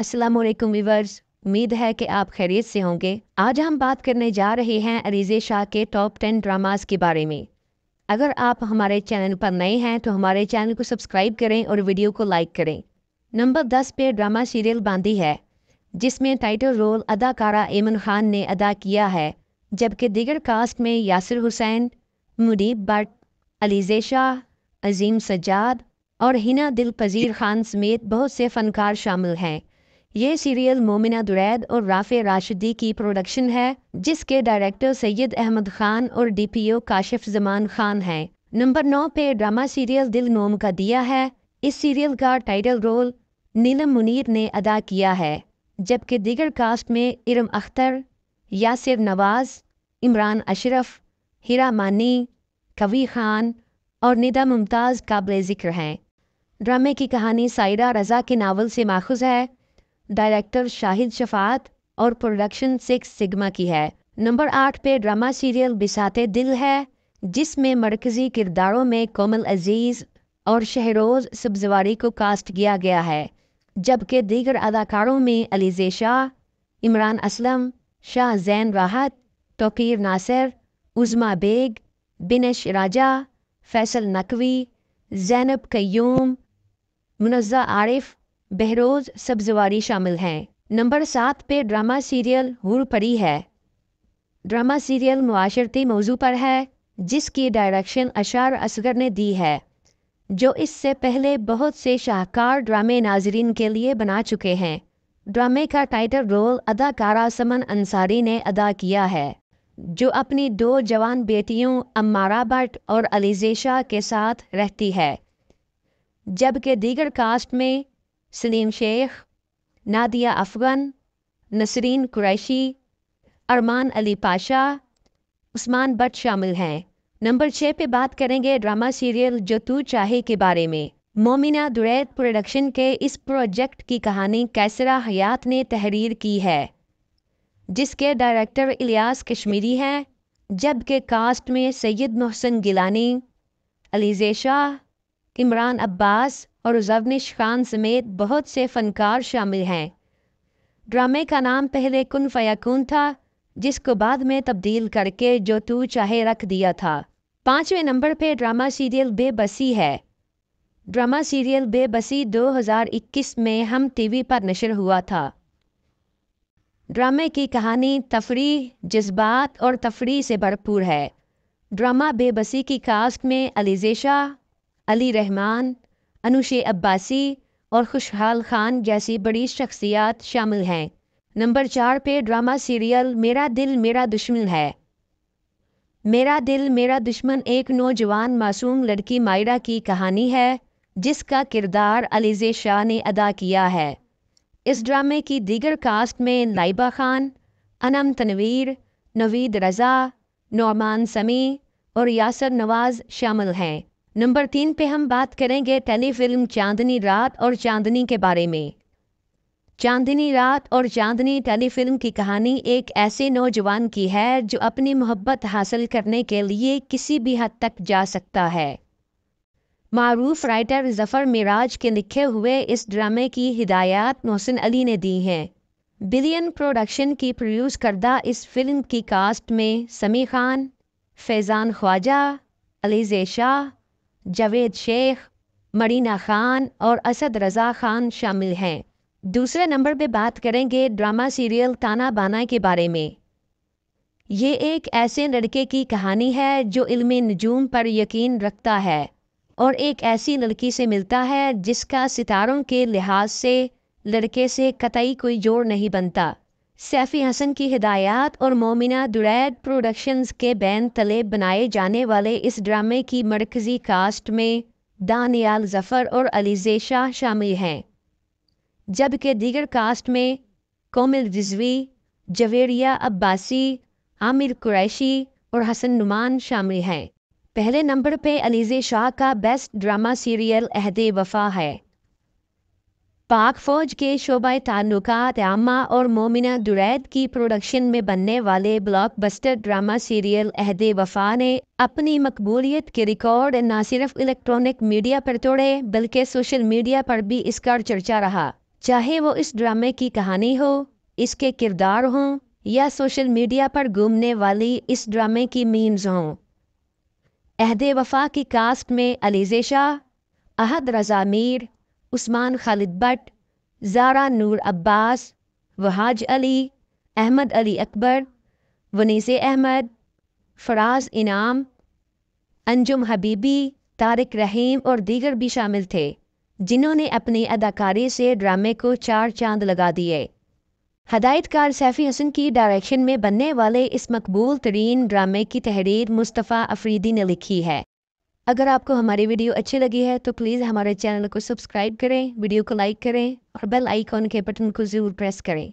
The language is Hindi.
अस्सलाम वालेकुम व्यूवर्स उम्मीद है कि आप खैरियत से होंगे आज हम बात करने जा रहे हैं अरीजे शाह के टॉप टेन ड्रामास के बारे में अगर आप हमारे चैनल पर नए हैं तो हमारे चैनल को सब्सक्राइब करें और वीडियो को लाइक करें नंबर दस पे ड्रामा सीरियल बांदी है जिसमें टाइटल रोल अदाकारा एमन खान ने अदा किया है जबकि दिगर कास्ट में यासिर हुसैन मुनीब भट्ट अलीजे शाह अजीम सज्जाद और हिना दिलपजीर खान समेत बहुत से फनकार शामिल हैं ये सीरियल मोमिना दुरैद और राफ़े राशिदी की प्रोडक्शन है जिसके डायरेक्टर सैयद अहमद खान और डीपीओ काशिफ जमान खान हैं नंबर नौ पे ड्रामा सीरियल दिल नोम का दिया है इस सीरियल का टाइटल रोल नीलम मुनीर ने अदा किया है जबकि दिगर कास्ट में इरम अख्तर यासिर नवाज़ इमरान अशरफ हिरा मानी कवी खान और निदा मुमताज़ काबिल ज़िक्र हैं ड्रामे की कहानी सायरा रज़ा के नावल से माखुज है डायरेक्टर शाहिद शफात और प्रोडक्शन सिक्स सिग्मा की है नंबर आठ पे ड्रामा सीरियल बिसाते दिल है जिसमें मरकजी किरदारों में कोमल अजीज़ और शहरोज सब्जवारी को कास्ट किया गया है जबकि दीगर अदाकारों में अलीजे शाह इमरान असलम शाह जैन राहत तोकीर नासिर उज़मा बेग बिनश राजा फैसल नकवी जैनब कयूम मुनज़ा आरिफ बहरोज सब्जवारी शामिल हैं नंबर सात पे ड्रामा सीरियल हुर परी है ड्रामा सीरियल मुआशरती मौजू पर है जिसकी डायरेक्शन अशार असगर ने दी है जो इससे पहले बहुत से शाहकार ड्रामे नाजरीन के लिए बना चुके हैं ड्रामे का टाइटल रोल अदाकारा समन अंसारी ने अदा किया है जो अपनी दो जवान बेटियों अम्मारा भट्ट और अलीजेशा के साथ रहती है जबकि दीगर कास्ट में सलीम शेख नादिया अफगन नसरीन कुरैशी अरमान अली पाशा उस्मान बट शामिल हैं नंबर छः पे बात करेंगे ड्रामा सीरियल जो तू चाहे के बारे में मोमिना दुरैद प्रोडक्शन के इस प्रोजेक्ट की कहानी कैसरा हयात ने तहरीर की है जिसके डायरेक्टर इलियास कश्मीरी हैं जबकि कास्ट में सैयद मोहसन गिलानी अलीजे शाह इमरान अब्बास और जवनिश खान समेत बहुत से फनकार शामिल हैं ड्रामे का नाम पहले कन फयाकुन था जिसको बाद में तब्दील करके जो तू चाहे रख दिया था पाँचवें नंबर पे ड्रामा सीरियल बेबसी है ड्रामा सीरियल बेबसी 2021 में हम टीवी पर नशर हुआ था ड्रामे की कहानी तफरी जज्बात और तफरी से भरपूर है ड्रामा बेबसी की कास्ट में अलीजेशा अली रहमान अनुशे अब्बासी और खुशहाल खान जैसी बड़ी शख्सियात शामिल हैं नंबर चार पे ड्रामा सीरियल मेरा दिल मेरा दुश्मन है मेरा दिल मेरा दुश्मन एक नौजवान मासूम लड़की मायरा की कहानी है जिसका किरदार अलीज़े शाह ने अदा किया है इस ड्रामे की दीगर कास्ट में लाइबा खान अनम तनवीर नवीद रज़ा नौमान समी और यासर नवाज़ शामिल हैं नंबर तीन पे हम बात करेंगे टेली फिल्म चांदनी रात और चांदनी के बारे में चांदनी रात और चांदनी टेलीफिल्म की कहानी एक ऐसे नौजवान की है जो अपनी मोहब्बत हासिल करने के लिए किसी भी हद तक जा सकता है मरूफ राइटर जफ़र मिराज के लिखे हुए इस ड्रामे की हिदायत मोहसिन अली ने दी हैं बिलियन प्रोडक्शन की प्रोड्यूस करदा इस फिल्म की कास्ट में समी खान फैज़ान ख्वाजा अलीज़े शाह जावेद शेख मरीना खान और असद रज़ा खान शामिल हैं दूसरे नंबर पे बात करेंगे ड्रामा सीरियल ताना बाना के बारे में ये एक ऐसे लड़के की कहानी है जो इलम नजूम पर यकीन रखता है और एक ऐसी लड़की से मिलता है जिसका सितारों के लिहाज से लड़के से कतई कोई जोड़ नहीं बनता सैफी हसन की हिदायत और मोमिना दुरैद प्रोडक्शंस के बैन तले बनाए जाने वाले इस ड्रामे की मरकज़ी कास्ट में दानियाल जफ़र और अलीजे शाह शामिल हैं जबकि दीगर कास्ट में कोमिल रिजवी जवेरिया अब्बासी आमिर कुरैशी और हसन नुमान शामिल हैं पहले नंबर पे अलीजे शाह का बेस्ट ड्रामा सीरियल अहद वफा है पाक फौज के शोबा ताल्लुकात आमा और मोमिना दुरैद की प्रोडक्शन में बनने वाले ब्लॉकबस्टर ड्रामा सीरियल अहद वफा ने अपनी मकबूलियत के रिकॉर्ड न सिर्फ इलेक्ट्रॉनिक मीडिया पर तोड़े बल्कि सोशल मीडिया पर भी इसका चर्चा रहा चाहे वो इस ड्रामे की कहानी हो इसके किरदार हों या सोशल मीडिया पर घूमने वाली इस ड्रामे की मीम्स हों अहद वफा की कास्ट में अलीजे शाह अहद रजा मीर उस्मान खालिद भट्ट ज़ारा नूर अब्बास वहाज अली अहमद अली अकबर वनीस अहमद फराज इनाम अंजुम हबीबी तारिक रहीम और दीगर भी शामिल थे जिन्होंने अपनी अदाकारी से ड्रामे को चार चांद लगा दिए हदायतकार सैफ़ी हसन की डायरेक्शन में बनने वाले इस मकबूल तरीन ड्रामे की तहरीर मुस्तफ़ा अफरीदी ने लिखी है अगर आपको हमारी वीडियो अच्छी लगी है तो प्लीज़ हमारे चैनल को सब्सक्राइब करें वीडियो को लाइक करें और बेल आइकॉन के बटन को ज़रूर प्रेस करें